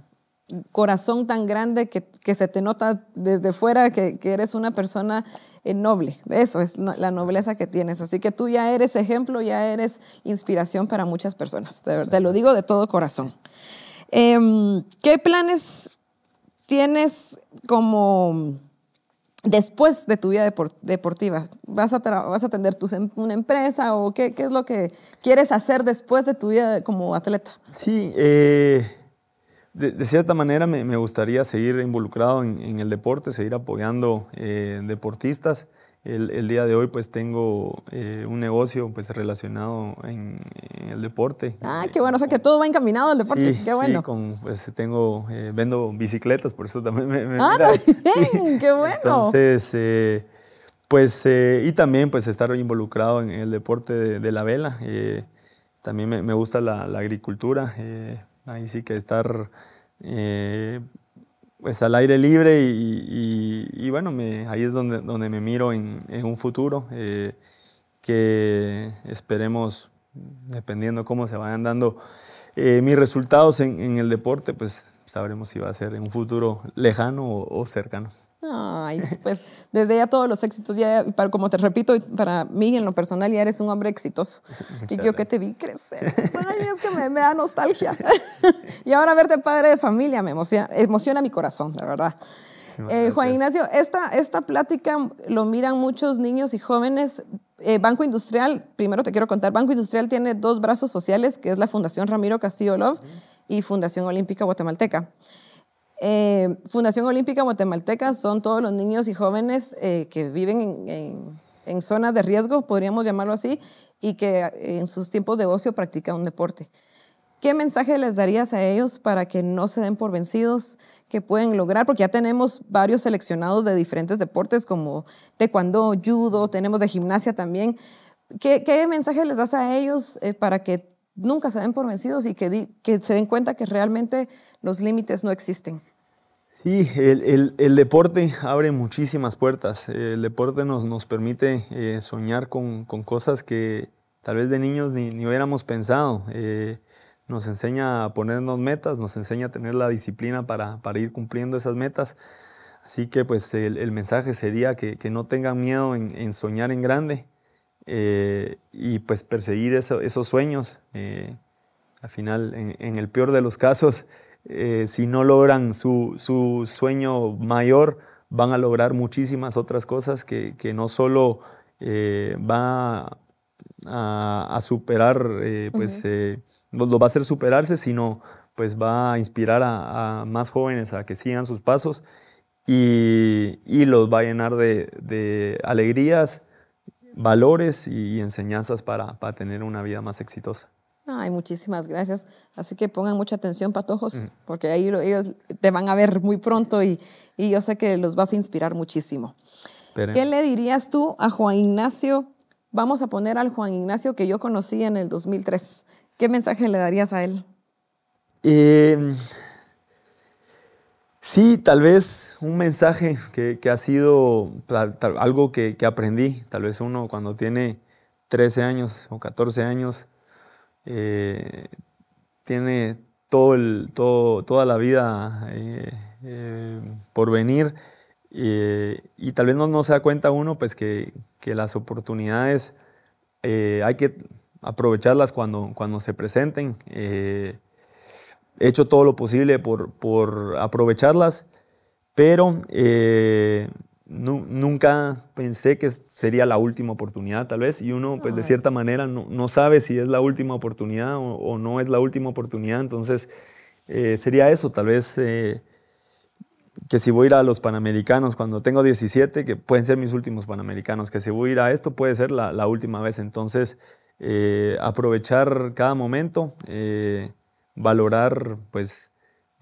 corazón tan grande que, se te nota desde fuera que, eres una persona eh, noble. Eso es la nobleza que tienes. Así que tú ya eres ejemplo, ya eres inspiración para muchas personas. Te, lo digo de todo corazón. Em, ¿Qué planes tienes como después de tu vida deportiva? ¿Vas a, ¿Vas atender em-, una empresa o qué, es lo que quieres hacer después de tu vida como atleta? Sí, eh, de, cierta manera me, gustaría seguir involucrado en, el deporte, seguir apoyando eh, deportistas. El, día de hoy pues tengo eh, un negocio pues relacionado en, el deporte. Ah, qué bueno, o sea que todo va encaminado al deporte, qué bueno. Sí, con, pues tengo, eh, vendo bicicletas, por eso también me... me ah, [LAUGHS] qué bueno. Entonces, eh, pues, y también pues estar involucrado en el deporte de, la vela. también me, gusta la, agricultura, ahí sí que estar pues al aire libre y, bueno, me, ahí es donde, donde me miro en, un futuro eh, que esperemos, dependiendo cómo se vayan dando eh, mis resultados en, el deporte, pues sabremos si va a ser en un futuro lejano o cercano. Ay, pues desde ya todos los éxitos, ya, para, como te repito, para mí en lo personal ya eres un hombre exitoso. y yo que te vi crecer. es que me, da nostalgia. [LAUGHS] y ahora verte padre de familia me emociona, emociona mi corazón, la verdad. Eh, Juan Ignacio, esta, esta plática lo miran muchos niños y jóvenes. Eh, Banco Industrial, primero te quiero contar, Banco Industrial tiene dos brazos sociales, que es la Fundación Ramiro Castillo Love y Fundación Olímpica Guatemalteca. Eh, Fundación Olímpica Guatemalteca son todos los niños y jóvenes eh, que viven en, zonas de riesgo, podríamos llamarlo así, y que eh, en sus tiempos de ocio practican un deporte. ¿Qué mensaje les darías a ellos para que no se den por vencidos, que pueden lograr? Porque ya tenemos varios seleccionados de diferentes deportes como taekwondo, judo, tenemos de gimnasia también. ¿Qué, mensaje les das a ellos para que nunca se den por vencidos y que, se den cuenta que realmente los límites no existen. Sí, el, deporte abre muchísimas puertas. El deporte nos, nos permite eh, soñar con, cosas que tal vez de niños ni, hubiéramos pensado. Eh, nos enseña a ponernos metas, nos enseña a tener la disciplina para, ir cumpliendo esas metas. Así que pues el, mensaje sería que, no tengan miedo en soñar en grande, eh, y pues perseguir esos sueños. Eh, al final, en, el peor de los casos, eh, si no logran su, sueño mayor, van a lograr muchísimas otras cosas que, no solo va a superar, pues va a hacer superarse, sino pues va a inspirar a, más jóvenes a que sigan sus pasos y, los va a llenar de alegrías valores y enseñanzas para, tener una vida más exitosa. Ay, muchísimas gracias. Así que pongan mucha atención, patojos, porque ahí ellos te van a ver muy pronto y, yo sé que los vas a inspirar muchísimo. ¿Qué le dirías tú a Juan Ignacio? Vamos a poner al Juan Ignacio que yo conocí en el 2003. ¿Qué mensaje le darías a él? Eh, Sí, tal vez un mensaje que, ha sido algo que, aprendí. Tal vez uno cuando tiene 13 años o 14 años eh, tiene todo todo, toda la vida eh, eh, por venir y tal vez no, no, se da cuenta uno pues que, las oportunidades hay que aprovecharlas cuando, cuando se presenten. He hecho todo lo posible por, por aprovecharlas, pero eh, nunca pensé que sería la última oportunidad tal vez. Y uno, pues de cierta manera, no, no sabe si es la última oportunidad o, no es la última oportunidad. Entonces, eh, sería eso, tal vez... Eh, que si voy a ir a los Panamericanos cuando tengo 17, que pueden ser mis últimos Panamericanos, que si voy a ir a esto puede ser la, última vez. Entonces, aprovechar cada momento, valorar pues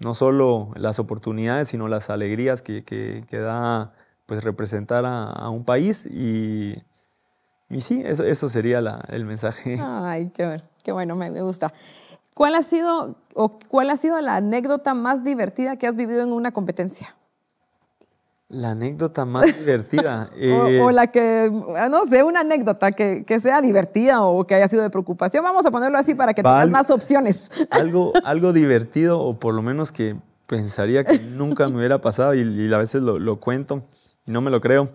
no solo las oportunidades, sino las alegrías que, da pues representar a, un país y, y sí, eso, sería el mensaje. [LAUGHS] Ay, qué bueno, me, gusta. ¿Cuál ha sido o cuál ha sido la anécdota más divertida que has vivido en una competencia? La anécdota más [LAUGHS] divertida. O, eh, la que, ah, no sé, una anécdota que, sea divertida o que haya sido de preocupación. Vamos a ponerlo así para que tengas más opciones. Algo, [LAUGHS] algo divertido o por lo menos que pensaría que nunca me hubiera pasado y, a veces lo, cuento y no me lo creo.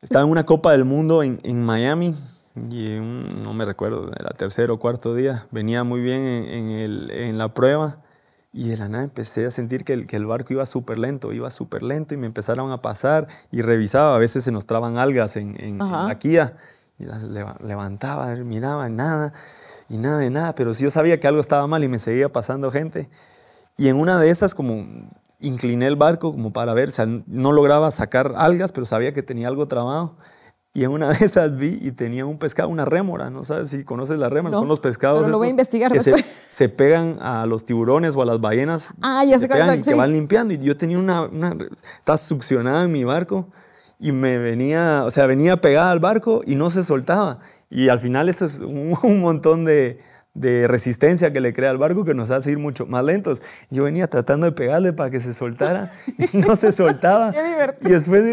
Estaba en una Copa del Mundo en, Miami y no me recuerdo, era tercer o cuarto día. Venía muy bien en la prueba y de la nada empecé a sentir que el, barco iba súper lento, iba súper lento y me empezaron a pasar y revisaba. A veces se nos traban algas en, la quía y las levantaba, miraba, nada y nada de nada. Pero sí yo sabía que algo estaba mal y me seguía pasando gente. Y en una de esas, como incliné el barco como para ver, o sea, no lograba sacar algas, pero sabía que tenía algo trabado. Y en una de esas vi y tenía un pescado, una rémora, no sabes si conoces la rémora, son los pescados que se, se, pegan a los tiburones o a las ballenas. Ah, ya que van limpiando. Y yo tenía una, una, estaba succionada en mi barco y me venía, o sea, venía pegada al barco y no se soltaba. Y al final eso es un [LAUGHS] montón de, de resistencia que le crea al barco que nos hace ir mucho más lentos. Yo venía tratando de pegarle para que se soltara [LAUGHS] y no se soltaba. Y después,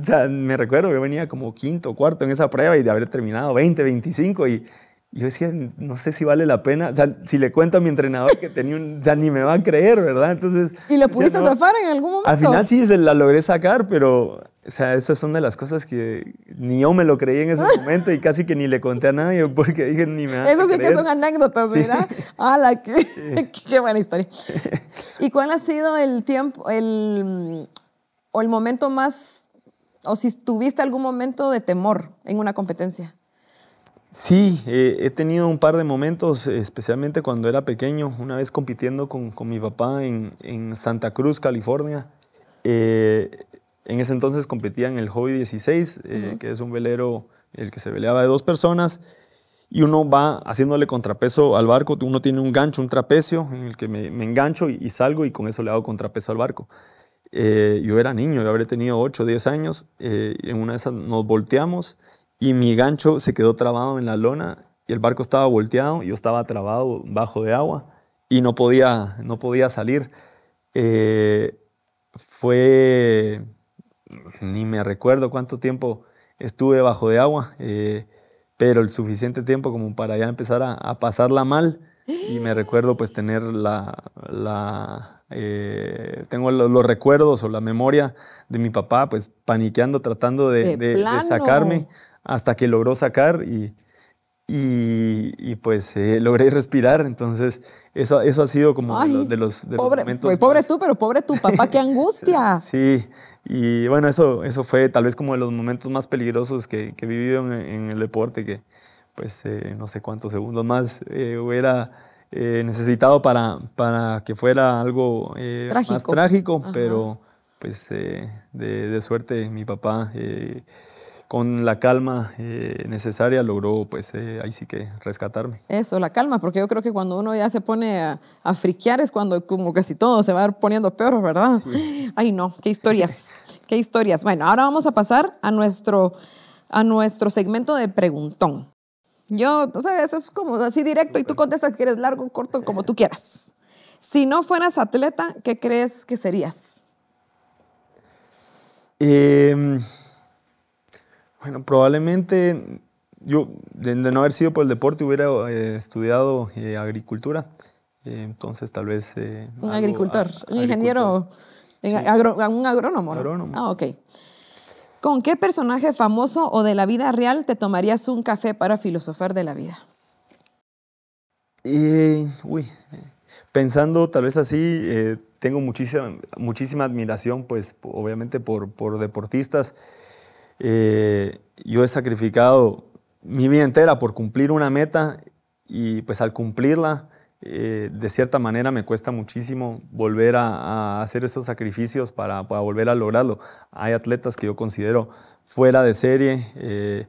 o sea, me recuerdo que venía como quinto, cuarto en esa prueba y de haber terminado 20, 25 y yo decía, no sé si vale la pena. O sea, si le cuento a mi entrenador que tenía un. O sea, ni me va a creer, ¿verdad? Entonces. ¿Y lo pudiste zafar en algún momento? Al final sí se la logré sacar, pero. O sea, esas son de las cosas que ni yo me lo creí en ese [LAUGHS] momento y casi que ni le conté a nadie porque dije, ni me va a Eso Esas sí que son anécdotas, ¿verdad? ¡Hala! Qué, [LAUGHS] buena historia! [LAUGHS] ¿Y cuál ha sido el tiempo, el. o el momento más. o si tuviste algún momento de temor en una competencia? Sí, eh, he tenido un par de momentos, especialmente cuando era pequeño, una vez compitiendo con, mi papá en, Santa Cruz, California. Eh, en ese entonces competía en el Hobby 16, eh, que es un velero, el que se veleaba de dos personas, y uno va haciéndole contrapeso al barco. Uno tiene un gancho, un trapecio, en el que me, engancho y, salgo y con eso le hago contrapeso al barco. yo era niño, yo habré tenido 8 o 10 años, en una de esas nos volteamos y mi gancho se quedó trabado en la lona y el barco estaba volteado, y yo estaba trabado bajo de agua y no podía, no podía salir. Eh, fue, ni me recuerdo cuánto tiempo estuve bajo de agua, eh, pero el suficiente tiempo como para ya empezar a, pasarla mal. Y me recuerdo pues tener la, eh, tengo los, recuerdos o la memoria de mi papá pues paniqueando, tratando de sacarme hasta que logró sacar y, y, pues eh, logré respirar. Entonces, eso, eso ha sido como de, los, de, los, pobre, pues, pobre tú, pero pobre tu papá, qué [LAUGHS] angustia. sí, y bueno, eso, eso fue tal vez como de los momentos más peligrosos que, que he vivido en, el deporte, que pues eh, no sé cuántos segundos más eh, hubiera necesitado para, para que fuera algo más trágico, pero pues de, de, suerte mi papá con la calma eh, necesaria logró, pues eh, ahí sí que rescatarme. Eso, la calma, porque yo creo que cuando uno ya se pone a, friquear es cuando como casi todo se va poniendo peor, ¿verdad? [LAUGHS] Ay, no, qué historias, qué historias. Bueno, ahora vamos a pasar a nuestro, a nuestro segmento de preguntón. Yo, o sea, eso es como así directo y tú contestas que eres largo, corto, como tú quieras. Si no fueras atleta, ¿qué crees que serías? Eh, bueno, probablemente yo, de, no haber sido por el deporte, hubiera eh, estudiado eh, agricultura. Eh, entonces, tal vez. un agricultor, un ingeniero, un agrónomo. Agrónomo. Ah, ok. ¿Con qué personaje famoso o de la vida real te tomarías un café para filosofar de la vida? uy, pensando tal vez así, tengo muchísima, admiración, pues obviamente por, por deportistas eh, yo he sacrificado mi vida entera por cumplir una meta y pues al cumplirla, eh, de cierta manera me cuesta muchísimo volver a, hacer esos sacrificios para, volver a lograrlo. Hay atletas que yo considero fuera de serie, eh,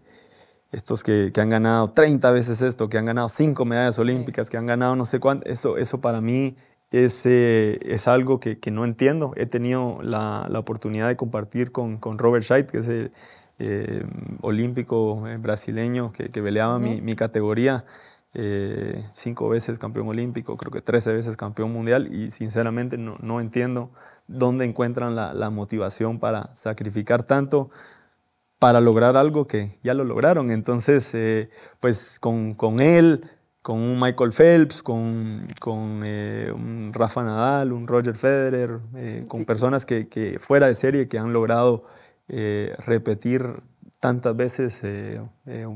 estos que, han ganado 30 veces esto, que han ganado 5 medallas olímpicas, que han ganado no sé cuánto, eso, eso para mí es, eh, es algo que, no entiendo. He tenido la, oportunidad de compartir con, Robert Scheidt, que es el eh, olímpico eh, brasileño que, que peleaba mi, categoría. cinco veces campeón olímpico, creo que 13 veces campeón mundial y sinceramente no, entiendo dónde encuentran la, motivación para sacrificar tanto para lograr algo que ya lo lograron. Entonces, pues con él, con un Michael Phelps, con, eh, un Rafa Nadal, un Roger Federer, eh, con personas que, fuera de serie que han logrado eh, repetir tantas veces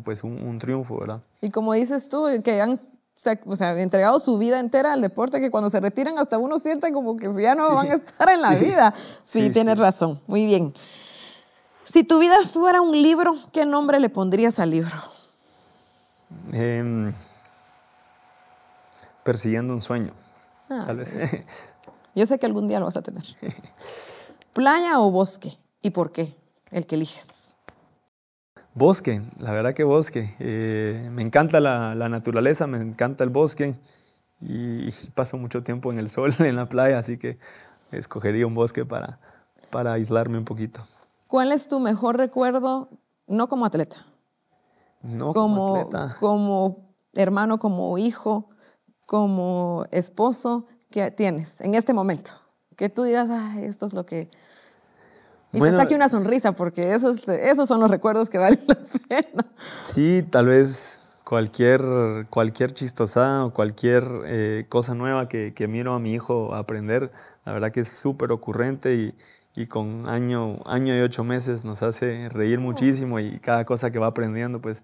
pues un, triunfo, ¿verdad? Y como dices tú, que han o sea, entregado su vida entera al deporte, que cuando se retiran hasta uno siente como que ya no van a estar en la vida. Sí, sí tienes razón, muy bien. Si tu vida fuera un libro, ¿qué nombre le pondrías al libro? Em, persiguiendo un sueño. Ah, Yo sé que algún día lo vas a tener. [LAUGHS] ¿Playa o bosque? ¿Y por qué? El que eliges. Bosque, la verdad que bosque. Eh, me encanta la, naturaleza, me encanta el bosque y paso mucho tiempo en el sol, [LAUGHS] en la playa, así que escogería un bosque para, para aislarme un poquito. ¿Cuál es tu mejor recuerdo, no como atleta? No como atleta. Como hermano, como hijo, como esposo que tienes en este momento? Que tú digas, Ay, esto es lo que... Y te saque una sonrisa, porque esos, esos son los recuerdos que valen la [LAUGHS] pena. Sí, tal vez cualquier, cualquier chistosada o cualquier eh, cosa nueva que, que, miro a mi hijo aprender, la verdad que es súper ocurrente y, y, con año, año y ocho meses nos hace reír muchísimo y cada cosa que va aprendiendo, pues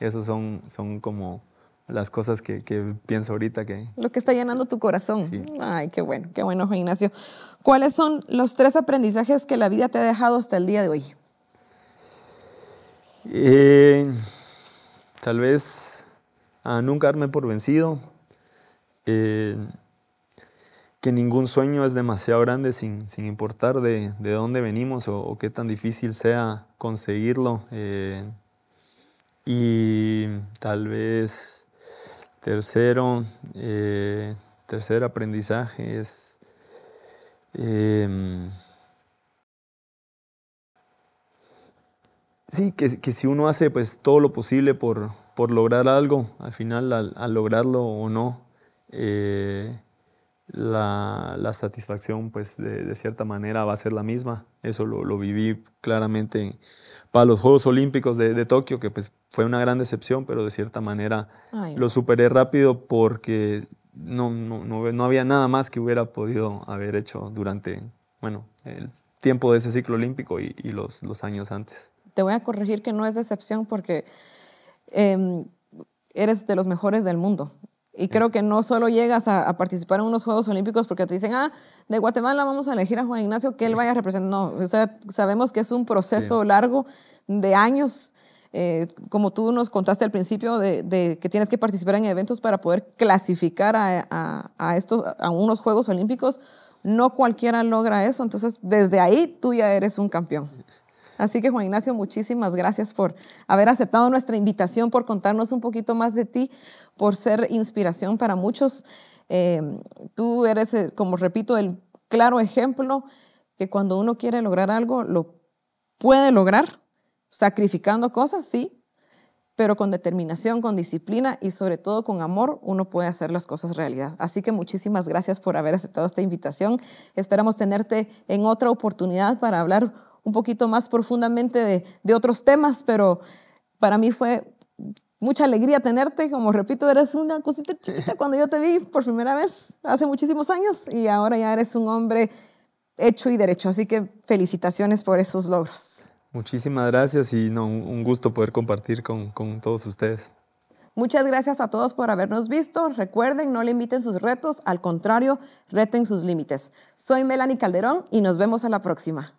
esos son, son como las cosas que, pienso ahorita que... Lo que está llenando tu corazón. Ay, qué bueno, qué bueno, Juan Ignacio. ¿Cuáles son los tres aprendizajes que la vida te ha dejado hasta el día de hoy? Eh, tal vez a nunca darme por vencido, eh, que ningún sueño es demasiado grande sin, importar de, dónde venimos o, qué tan difícil sea conseguirlo. Eh, y tal vez Tercero, eh, tercer aprendizaje es em, sí, que, si uno hace pues todo lo posible por, por lograr algo, al final al, lograrlo o no, eh, la, satisfacción, pues de, cierta manera va a ser la misma. Eso lo, viví claramente para los Juegos Olímpicos de, Tokio, que pues fue una gran decepción, pero de cierta manera lo superé rápido porque no, había nada más que hubiera podido haber hecho durante, bueno, el tiempo de ese ciclo olímpico y, los, años antes. Te voy a corregir que no es decepción porque... Em, eres de los mejores del mundo. Y creo que no solo llegas a, participar en unos Juegos Olímpicos porque te dicen, ah, de Guatemala vamos a elegir a Juan Ignacio que él vaya a representar. No, o sea, sabemos que es un proceso largo de años. Eh, como tú nos contaste al principio, de, que tienes que participar en eventos para poder clasificar estos, a unos Juegos Olímpicos, no cualquiera logra eso. Entonces, desde ahí tú ya eres un campeón. Así que Juan Ignacio, muchísimas gracias por haber aceptado nuestra invitación, por contarnos un poquito más de ti, por ser inspiración para muchos. Eh, tú eres, eh, como repito, el claro ejemplo que cuando uno quiere lograr algo, lo puede lograr, sacrificando cosas, sí, pero con determinación, con disciplina y sobre todo con amor, uno puede hacer las cosas realidad. Así que muchísimas gracias por haber aceptado esta invitación. Esperamos tenerte en otra oportunidad para hablar un poquito más profundamente de, otros temas, pero para mí fue mucha alegría tenerte. Como repito, eras una cosita chiquita [LAUGHS] cuando yo te vi por primera vez hace muchísimos años y ahora ya eres un hombre hecho y derecho. Así que felicitaciones por esos logros. Muchísimas gracias y no, un gusto poder compartir con, con todos ustedes. Muchas gracias a todos por habernos visto. Recuerden, no limiten sus retos, al contrario, reten sus límites. Soy Melanie Calderón y nos vemos a la próxima.